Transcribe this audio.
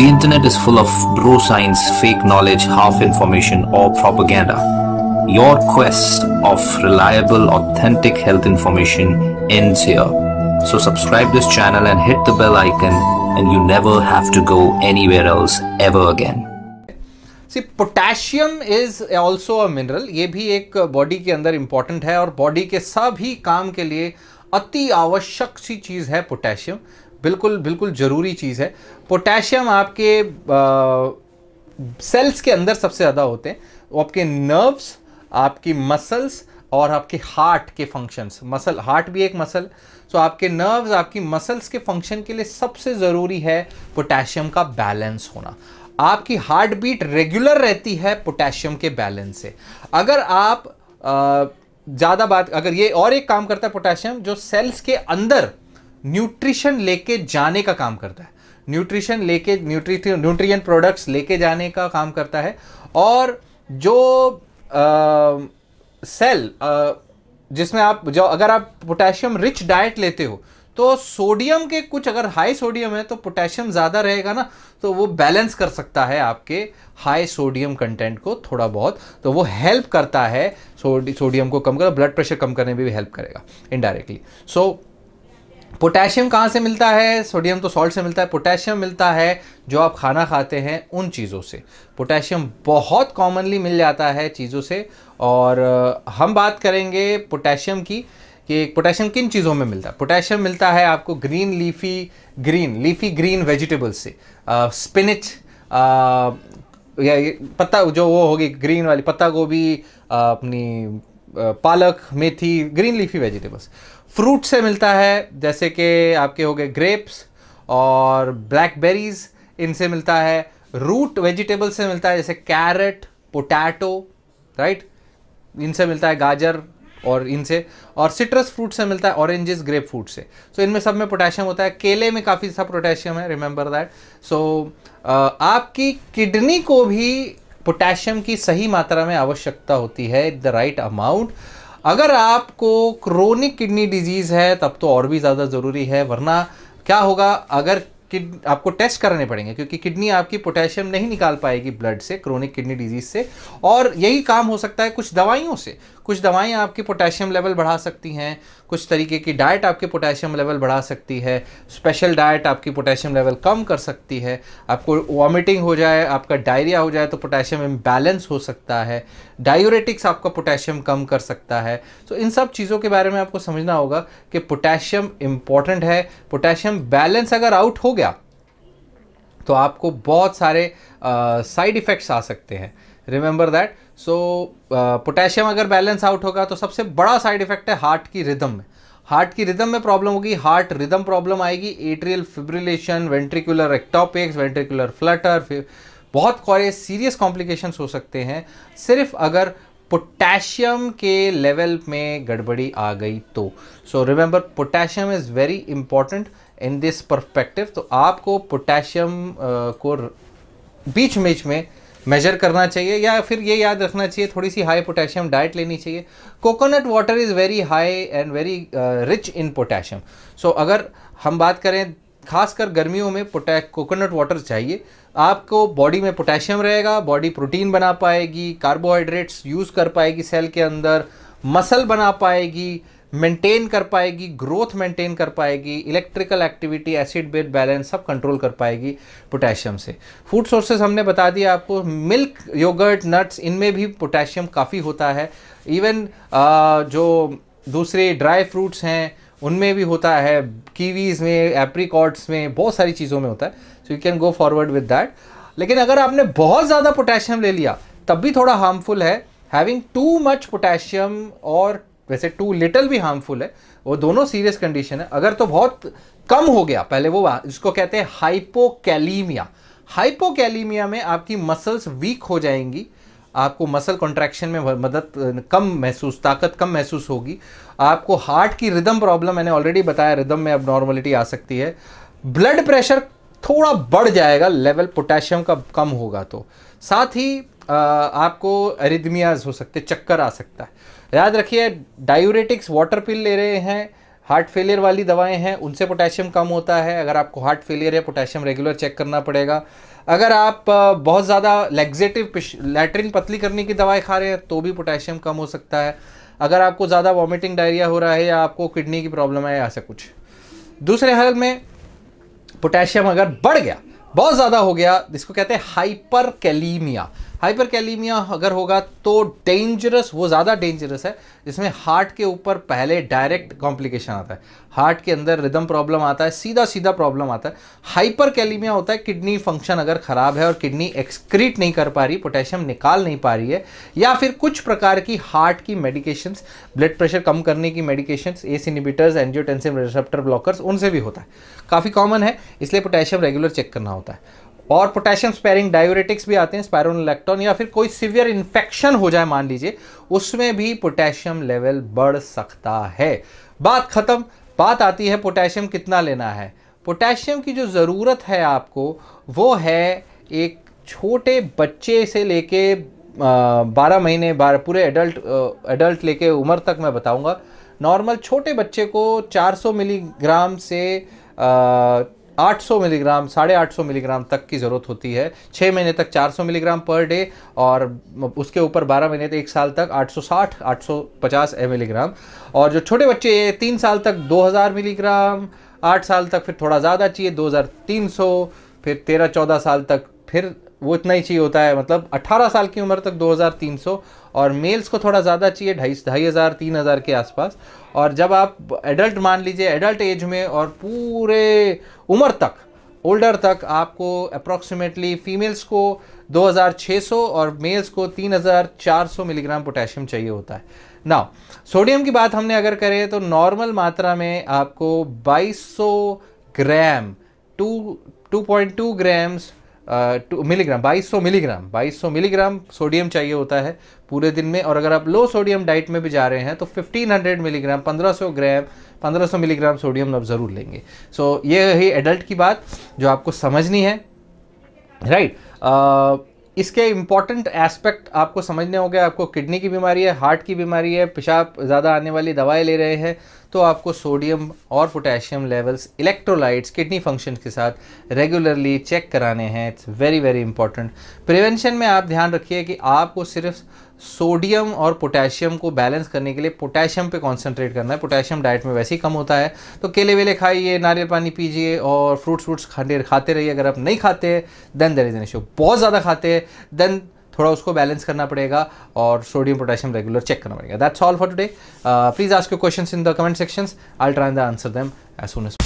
The internet is full of bro science, fake knowledge, half information, or propaganda. Your quest of reliable, authentic health information ends here. So subscribe this channel and hit the bell icon and you never have to go anywhere else ever again. See, potassium is also a mineral. ये भी एक body के अंदर important है और body के सभी काम के लिए अति आवश्यक सी चीज़ है पोटेशियम बिल्कुल बिल्कुल ज़रूरी चीज़ है पोटेशियम आपके सेल्स के अंदर सबसे ज़्यादा होते हैं आपके नर्व्स आपकी मसल्स और आपके हार्ट के फंक्शंस मसल हार्ट भी एक मसल सो आपके नर्व्स आपकी मसल्स के फंक्शन के लिए सबसे ज़रूरी है पोटेशियम का बैलेंस होना आपकी हार्ट बीट रेगुलर रहती है पोटेशियम के बैलेंस से अगर आप ज़्यादा बात अगर ये और एक काम करता है पोटेशियम जो सेल्स के अंदर न्यूट्रिशन लेके जाने का काम करता है न्यूट्रिशन लेके न्यूट्री न्यूट्रिएंट प्रोडक्ट्स लेके जाने का काम करता है और जो सेल जिसमें आप जो अगर आप पोटेशियम रिच डाइट लेते हो तो सोडियम के कुछ अगर हाई सोडियम है तो पोटेशियम ज़्यादा रहेगा ना तो वो बैलेंस कर सकता है आपके हाई सोडियम कंटेंट को थोड़ा बहुत तो वो हेल्प करता है सोडियम को कम कर ब्लड प्रेशर कम करने में भी हेल्प करेगा इनडायरेक्टली सो so, पोटेशियम कहाँ से मिलता है सोडियम तो सॉल्ट से मिलता है पोटेशियम मिलता है जो आप खाना खाते हैं उन चीज़ों से पोटेशियम बहुत कॉमनली मिल जाता है चीज़ों से और हम बात करेंगे पोटेशियम की कि पोटेशियम किन चीज़ों में मिलता है पोटेशियम मिलता है आपको green leafy green leafy green vegetables से स्पिनच या पत्ता जो वो होगी ग्रीन वाली पत्ता गोभी अपनी पालक मेथी ग्रीन लीफी वेजिटेबल्स फ्रूट से मिलता है जैसे कि आपके हो गए ग्रेप्स और ब्लैकबेरीज इनसे मिलता है रूट वेजिटेबल से मिलता है जैसे कैरेट पोटैटो राइट इनसे मिलता है गाजर और इनसे और सिट्रस फ्रूट से मिलता है ऑरेंजेस ग्रेप फ्रूट से सो so, इनमें सब में पोटेशियम होता है केले में काफ़ी सा पोटेशियम है रिमेंबर दैट सो आपकी किडनी को भी पोटेशियम की सही मात्रा में आवश्यकता होती है द राइट अमाउंट अगर आपको क्रोनिक किडनी डिजीज़ है तब तो और भी ज़्यादा ज़रूरी है वरना क्या होगा अगर किड आपको टेस्ट करने पड़ेंगे क्योंकि किडनी आपकी पोटेशियम नहीं निकाल पाएगी ब्लड से क्रोनिक किडनी डिजीज़ से और यही काम हो सकता है कुछ दवाइयों से कुछ दवाएं आपकी पोटेशियम लेवल बढ़ा सकती हैं कुछ तरीके की डाइट आपके पोटेशियम लेवल बढ़ा सकती है स्पेशल डाइट आपकी पोटेशियम लेवल कम कर सकती है आपको वॉमिटिंग हो जाए आपका डायरिया हो जाए तो पोटेशियम इम्बैलेंस हो सकता है डायोरेटिक्स आपका पोटेशियम कम कर सकता है तो इन सब चीज़ों के बारे में आपको समझना होगा कि पोटेशियम इम्पॉर्टेंट है पोटेशियम बैलेंस अगर आउट हो गया तो आपको बहुत सारे साइड uh, इफ़ेक्ट्स आ सकते हैं remember that so potassium uh, अगर बैलेंस आउट होगा तो सबसे बड़ा साइड इफेक्ट है हार्ट की रिदम में हार्ट की रिदम में प्रॉब्लम होगी हार्ट रिदम प्रॉब्लम आएगी atrial fibrillation ventricular ectopics ventricular flutter बहुत कॉरे सीरियस कॉम्प्लिकेशन हो सकते हैं सिर्फ अगर पोटेशियम के लेवल में गड़बड़ी आ गई तो so remember potassium is very important in this perspective तो आपको पोटेशियम uh, को बीच बीच में मेजर करना चाहिए या फिर ये याद रखना चाहिए थोड़ी सी हाई पोटेशियम डाइट लेनी चाहिए coconut water is very high and very rich in potassium so अगर हम बात करें खासकर गर्मियों में पोटै कोकोनट वाटर चाहिए आपको बॉडी में पोटेशियम रहेगा बॉडी प्रोटीन बना पाएगी कार्बोहाइड्रेट्स यूज़ कर पाएगी सेल के अंदर मसल बना पाएगी मेंटेन कर पाएगी ग्रोथ मेंटेन कर पाएगी electrical activity acid base balance सब कंट्रोल कर पाएगी पोटेशियम से फूड सोर्सेज हमने बता दिया आपको मिल्क योगर्ट नट्स इनमें भी पोटेशियम काफ़ी होता है इवन जो दूसरे ड्राई फ्रूट्स हैं उनमें भी होता है कीवीज़ में एप्रीकॉट्स में बहुत सारी चीज़ों में होता है so you can go forward with that लेकिन अगर आपने बहुत ज़्यादा पोटेशियम ले लिया तब भी थोड़ा हार्मफुल है हैविंग टू मच पोटेशियम और वैसे टू लिटल भी हार्मफुल है वो दोनों सीरियस कंडीशन है अगर तो बहुत कम हो गया पहले वो इसको कहते हैं हाइपोकैलीमिया हाइपोकैलीमिया में आपकी मसल्स वीक हो जाएंगी आपको मसल कॉन्ट्रैक्शन में मदद कम महसूस ताकत कम महसूस होगी आपको हार्ट की रिदम प्रॉब्लम मैंने ऑलरेडी बताया रिदम में अब नॉर्मलिटी आ सकती है ब्लड प्रेशर थोड़ा बढ़ जाएगा लेवल पोटेशियम का कम होगा तो साथ ही आपको एरिदमियाज हो सकते चक्कर आ सकता है याद रखिए डायूरेटिक्स वाटर पिल ले रहे हैं हार्ट फेलियर वाली दवाएं हैं उनसे पोटेशियम कम होता है अगर आपको हार्ट फेलियर है पोटेशियम रेगुलर चेक करना पड़ेगा अगर आप बहुत ज़्यादा लेग्जेटिव लेटरिन पतली करने की दवाएं खा रहे हैं तो भी पोटेशियम कम हो सकता है अगर आपको ज़्यादा वॉमिटिंग डायरिया हो रहा है या आपको किडनी की प्रॉब्लम है या ऐसा कुछ दूसरे हाल में पोटेशियम अगर बढ़ गया बहुत ज़्यादा हो गया जिसको कहते हैं हाइपर कैलीमिया हाइपर कैलीमिया अगर होगा तो डेंजरस वो ज़्यादा डेंजरस है जिसमें हार्ट के ऊपर पहले डायरेक्ट कॉम्प्लिकेशन आता है हार्ट के अंदर रिदम प्रॉब्लम आता है सीधा सीधा प्रॉब्लम आता है हाइपर कैलीमिया होता है किडनी फंक्शन अगर ख़राब है और किडनी एक्सक्रीट नहीं कर पा रही पोटेशियम निकाल नहीं पा रही है या फिर कुछ प्रकार की हार्ट की मेडिकेशंस ब्लड प्रेशर कम करने की medications ACE inhibitors angiotensin receptor blockers उनसे भी होता है काफ़ी कॉमन है इसलिए पोटेशियम रेगुलर चेक करना होता है और पोटेशियम स्पेरिंग डायोरेटिक्स भी आते हैं इलेक्ट्रॉन या फिर कोई सिवियर इन्फेक्शन हो जाए मान लीजिए उसमें भी पोटेशियम लेवल बढ़ सकता है बात ख़त्म बात आती है पोटेशियम कितना लेना है पोटेशियम की जो ज़रूरत है आपको वो है एक छोटे बच्चे से लेके बारह महीने बारह पूरे एडल्ट एडल्ट लेके उम्र तक मैं बताऊंगा नॉर्मल छोटे बच्चे को 400 मिलीग्राम से 800 मिलीग्राम साढ़े आठ मिलीग्राम तक की ज़रूरत होती है छः महीने तक 400 मिलीग्राम पर डे और उसके ऊपर 12 महीने तक एक साल तक 860 850 मिलीग्राम और जो छोटे बच्चे ये तीन साल तक 2000 मिलीग्राम आठ साल तक फिर थोड़ा ज़्यादा चाहिए 2300 फिर तेरह चौदह साल तक फिर वो इतना ही चाहिए होता है मतलब 18 साल की उम्र तक 2300 और मेल्स को थोड़ा ज़्यादा चाहिए ढाई ढाई हज़ार तीन हज़ार के आसपास और जब आप एडल्ट मान लीजिए एडल्ट एज में और पूरे उम्र तक ओल्डर तक आपको अप्रॉक्सीमेटली फ़ीमेल्स को 2600 और मेल्स को 3400 मिलीग्राम पोटेशियम चाहिए होता है ना सोडियम की बात हमने अगर करें तो नॉर्मल मात्रा में आपको 2200 gram to 2.2 grams to milligram 2200 milligram 2200 milligram sodium चाहिए होता है पूरे दिन में और अगर आप लो सोडियम डाइट में भी जा रहे हैं तो 1500 मिलीग्राम 1500 ग्राम 1500 मिलीग्राम सोडियम आप ज़रूर लेंगे सो so, ये ही एडल्ट की बात जो आपको समझनी है राइट right. uh, इसके इम्पॉर्टेंट एस्पेक्ट आपको समझने होंगे आपको किडनी की बीमारी है हार्ट की बीमारी है पेशाब ज़्यादा आने वाली दवाएं ले रहे हैं तो आपको सोडियम और potassium levels electrolytes kidney function के साथ रेगुलरली चेक कराने हैं it's very very important prevention में आप ध्यान रखिए कि आपको सिर्फ सोडियम और पोटेशियम को बैलेंस करने के लिए पोटेशियम पे कंसंट्रेट करना है पोटेशियम डाइट में वैसे ही कम होता है तो केले वेले खाइए नारियल पानी पीजिए और फ्रूट्स फ्रूट्स खाते खाते रहिए अगर आप नहीं खाते then there is an issue बहुत ज़्यादा खाते हैं देन थोड़ा उसको बैलेंस करना पड़ेगा और सोडियम पोटेशियम रेगुलर चेक करना पड़ेगा that's all for today please ask your questions in the comment sections I try the answer them as soon as